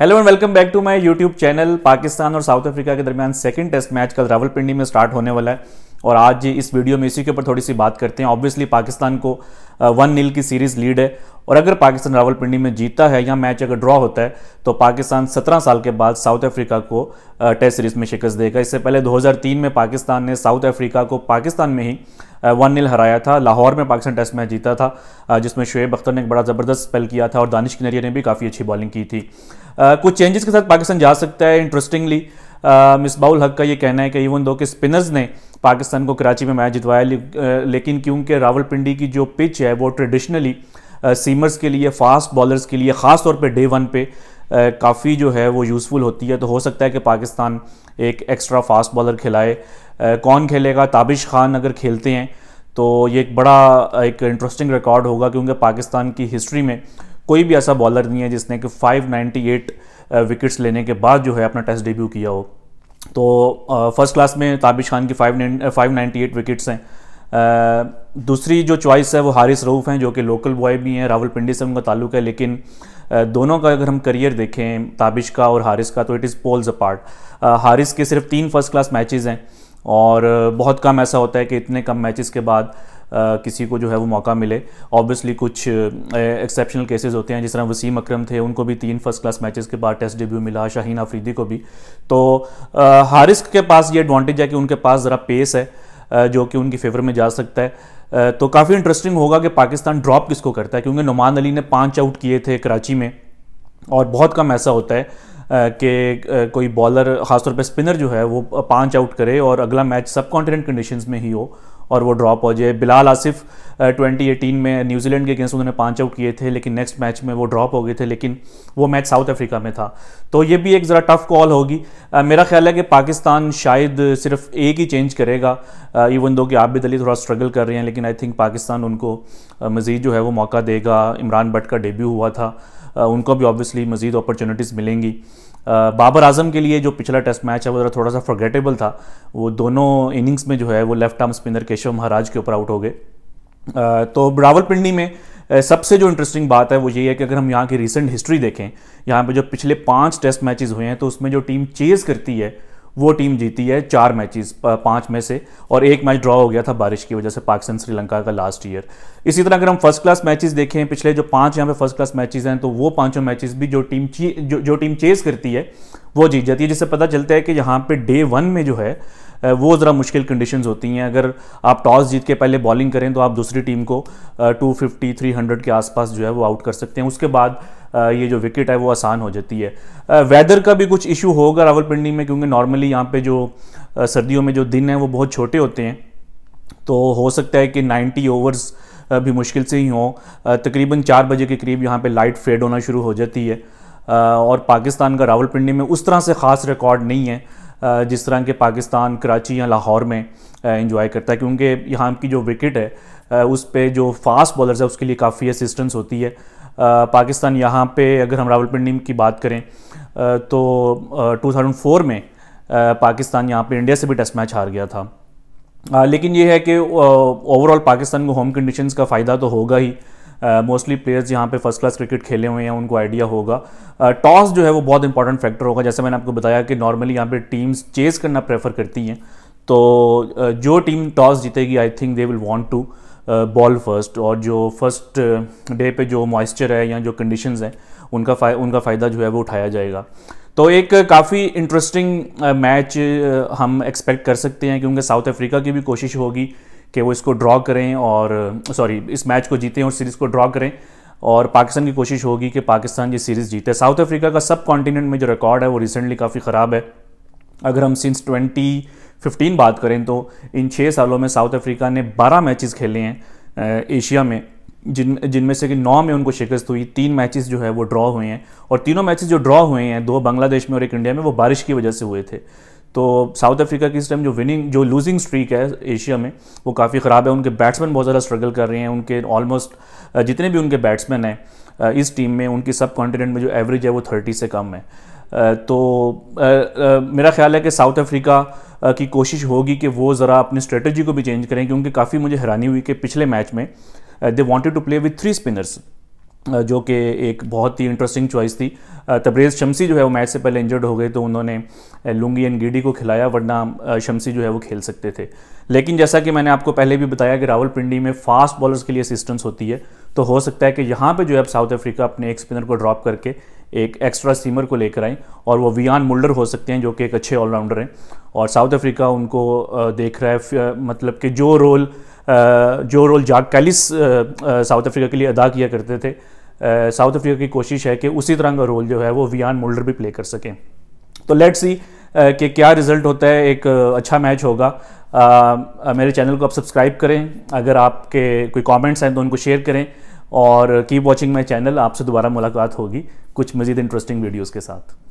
hello and welcome back to my YouTube channel Pakistan और South Africa के दरमियान second test match कल रावलपिंडी में स्टार्ट होने वाला है और आज इस वीडियो में इसी के ऊपर थोड़ी सी बात करते हैं ऑब्वियसली पाकिस्तान को वन नील की सीरीज लीड है और अगर पाकिस्तान रावलपिंडी में जीता है या मैच अगर ड्रॉ होता है तो पाकिस्तान 17 साल के बाद साउथ अफ्रीका को टेस्ट सीरीज में शिकस्त देगा इससे पहले 2003 में पाकिस्तान ने साउथ अफ्रीका को पाकिस्तान में ही वन नील हराया था लाहौर में पाकिस्तान टेस्ट मैच जीता था जिसमें शुएब अख्तर ने एक बड़ा ज़बरदस्त स्पेल किया था और दानिश किनरिया ने भी काफ़ी अच्छी बॉलिंग की थी कुछ चेंजेस के साथ पाकिस्तान जा सकता है इंटरेस्टिंगली मिसबाउल हक का ये कहना है कि इवन दो के स्पिनर्स ने पाकिस्तान को कराची में मैच जितवाया लेकिन क्योंकि रावलपिंडी की जो पिच है वो ट्रेडिशनली सीमर्स के लिए फास्ट बॉलर्स के लिए ख़ास तौर पे डे वन पे काफ़ी जो है वो यूज़फुल होती है तो हो सकता है कि पाकिस्तान एक एक्स्ट्रा फास्ट बॉलर खिलाए कौन खेलेगा ताबिश खान अगर खेलते हैं तो ये एक बड़ा एक इंटरेस्टिंग रिकॉर्ड होगा क्योंकि पाकिस्तान की हिस्ट्री में कोई भी ऐसा बॉलर नहीं है जिसने कि 598 विकेट्स लेने के बाद जो है अपना टेस्ट डेब्यू किया हो तो फर्स्ट क्लास में ताबिश खान की five five ninety eight wickets हैं दूसरी जो चॉइस है वो हारिस रऊफ़ हैं जो कि लोकल बॉय भी हैं रावलपिंडी से उनका ताल्लुक है लेकिन दोनों का अगर हम करियर देखें ताबिश का और हारिस का तो it is poles apart Haris के सिर्फ तीन फर्स्ट क्लास मैचेस हैं और बहुत कम ऐसा होता है कि इतने कम मैचेस के बाद किसी को जो है वो मौका मिले ऑब्वियसली कुछ एक्सेप्शनल केसेस होते हैं जिस तरह वसीम अक्रम थे उनको भी तीन फर्स्ट क्लास मैचेस के बाद टेस्ट डेब्यू मिला शाहीन अफरीदी को भी तो हारिस के पास ये एडवांटेज है कि उनके पास ज़रा पेस है जो कि उनकी फेवर में जा सकता है तो काफ़ी इंटरेस्टिंग होगा कि पाकिस्तान ड्रॉप किसको करता है क्योंकि नुमान अली ने पाँच आउट किए थे कराची में और बहुत कम ऐसा होता है कि कोई बॉलर खासतौर पर स्पिनर जो है वो पाँच आउट करे और अगला मैच सब कॉन्टिनेंट कंडीशन में ही हो और वो ड्रॉप हो जाए बिलाल आसिफ 2018 में न्यूजीलैंड के अगेंस्ट उन्होंने पाँच आउट किए थे लेकिन नेक्स्ट मैच में वो ड्रॉप हो गए थे लेकिन वो मैच साउथ अफ्रीका में था तो ये भी एक ज़रा टफ कॉल होगी मेरा ख्याल है कि पाकिस्तान शायद सिर्फ एक ही चेंज करेगा इवन दो कि आबिद अली थोड़ा स्ट्रगल कर रहे हैं लेकिन आई थिंक पाकिस्तान उनको मज़ीद जो है वो मौका देगा इमरान भट्ट का डेब्यू हुआ था उनको भी ऑब्वियसली मज़ीद अपॉर्चुनिटीज़ मिलेंगी बाबर आजम के लिए जो पिछला टेस्ट मैच है वो ज़रा थोड़ा सा फॉरगेटेबल था वो दोनों इनिंग्स में जो है वो left arm spinner Keshav Maharaj के ऊपर आउट हो गए तो रावलपिंडी में सबसे जो इंटरेस्टिंग बात है वो ये है कि अगर हम यहाँ की रिसेंट हिस्ट्री देखें यहाँ पर जो पिछले पाँच टेस्ट मैचेस हुए हैं तो उसमें जो टीम चेज़ करती है वो टीम जीती है चार मैचेस पांच में से और एक मैच ड्रॉ हो गया था बारिश की वजह से पाकिस्तान श्रीलंका का लास्ट ईयर इसी तरह अगर हम फर्स्ट क्लास मैचेस देखें पिछले जो पांच यहाँ पे फर्स्ट क्लास मैचेस हैं तो वो पांचों मैचेस भी जो टीम जो, जो टीम चेज करती है वो जीत जाती है जिससे पता चलता है कि यहाँ पे डे वन में जो है वो ज़रा मुश्किल कंडीशंस होती हैं अगर आप टॉस जीत के पहले बॉलिंग करें तो आप दूसरी टीम को टू फिफ्टी थ्री हंड्रेड के आसपास जो है वो आउट कर सकते हैं उसके बाद ये जो विकेट है वो आसान हो जाती है वेदर का भी कुछ इशू होगा रावलपिंडी में क्योंकि नॉर्मली यहाँ पे जो सर्दियों में जो दिन हैं वो बहुत छोटे होते हैं तो हो सकता है कि 90 ओवर्स भी मुश्किल से ही हों तकरीबन चार बजे के करीब यहाँ पे लाइट फेड होना शुरू हो जाती है और पाकिस्तान का रावलपिंडी में उस तरह से ख़ास रिकॉर्ड नहीं है जिस तरह के पाकिस्तान कराची या लाहौर में इंजॉय करता है क्योंकि यहाँ की जो विकेट है उस पर जो फास्ट बॉलर्स है उसके लिए काफ़ी असिस्टेंस होती है पाकिस्तान यहाँ पे अगर हम रावलपिंडी की बात करें तो 2004 में पाकिस्तान यहाँ पे इंडिया से भी टेस्ट मैच हार गया था लेकिन ये है कि ओवरऑल पाकिस्तान को होम कंडीशंस का फ़ायदा तो होगा ही मोस्टली uh, प्लेयर्स यहाँ पे फर्स्ट क्लास क्रिकेट खेले हुए हैं उनको आइडिया होगा टॉस uh, जो है वो बहुत इंपॉर्टेंट फैक्टर होगा जैसे मैंने आपको बताया कि नॉर्मली यहाँ पे टीम्स चेस करना प्रेफर करती हैं तो uh, जो टीम टॉस जीतेगी I think they will want to bowl first और जो फर्स्ट डे uh, पे जो मॉइस्चर है या जो कंडीशन हैं उनका फाय, उनका फ़ायदा जो है वो उठाया जाएगा तो एक काफ़ी इंटरेस्टिंग मैच हम एक्सपेक्ट कर सकते हैं क्योंकि साउथ अफ्रीका की भी कोशिश होगी कि वो इसको ड्रॉ करें और सॉरी इस मैच को जीतें और सीरीज़ को ड्रॉ करें और पाकिस्तान की कोशिश होगी कि पाकिस्तान ये सीरीज़ जीते साउथ अफ्रीका का सब कॉन्टीनेंट में जो रिकॉर्ड है वो रिसेंटली काफ़ी ख़राब है अगर हम सिंस 2015 बात करें तो इन छः सालों में साउथ अफ्रीका ने 12 मैचेस खेले हैं एशिया में जिन जिनमें से कि नौ में उनको शिकस्त हुई तीन मैचेस जो है वो ड्रॉ हुए हैं और तीनों मैचेस जो ड्रॉ हुए हैं दो बांग्लादेश में और एक इंडिया में वो बारिश की वजह से हुए थे तो साउथ अफ्रीका की इस टाइम जो विनिंग जो लूजिंग स्ट्रीक है एशिया में वो काफ़ी ख़राब है उनके बैट्समैन बहुत ज़्यादा स्ट्रगल कर रहे हैं उनके ऑलमोस्ट जितने भी उनके बैट्समैन हैं इस टीम में उनकी सब कॉन्टिनेंट में जो एवरेज है वो थर्टी से कम है तो मेरा ख्याल है कि साउथ अफ्रीका की कोशिश होगी कि वो ज़रा अपनी स्ट्रेटजी को भी चेंज करें क्योंकि काफ़ी मुझे हैरानी हुई कि पिछले मैच में they wanted to play with three spinners जो कि एक बहुत ही इंटरेस्टिंग चॉइस थी तब्रेज शमसी जो है वो मैच से पहले इंजर्ड हो गए तो उन्होंने लुंगी एंड गिडी को खिलाया वरना शमसी जो है वो खेल सकते थे लेकिन जैसा कि मैंने आपको पहले भी बताया कि पिंडी में फास्ट बॉलर्स के लिए असिस्टेंस होती है तो हो सकता है कि यहाँ पर जो है साउथ अफ्रीका अपने एक स्पिनर को ड्रॉप करके एक एक्स्ट्रा सीमर को लेकर आएँ और वो वियान मुल्डर हो सकते हैं जो कि एक अच्छे ऑलराउंडर हैं और साउथ अफ्रीका उनको देख रहा है मतलब कि जो रोल जो रोल जाक कैलिस साउथ अफ्रीका के लिए अदा किया करते थे साउथ अफ्रीका की कोशिश है कि उसी तरह का रोल जो है वो वियान मोल्डर भी प्ले कर सकें तो लेट सी कि क्या रिजल्ट होता है एक अच्छा मैच होगा आ, मेरे चैनल को आप सब्सक्राइब करें अगर आपके कोई कमेंट्स हैं तो उनको शेयर करें और कीप वॉचिंग माई चैनल आपसे दोबारा मुलाकात होगी कुछ मज़ीद इंटरेस्टिंग वीडियोज़ के साथ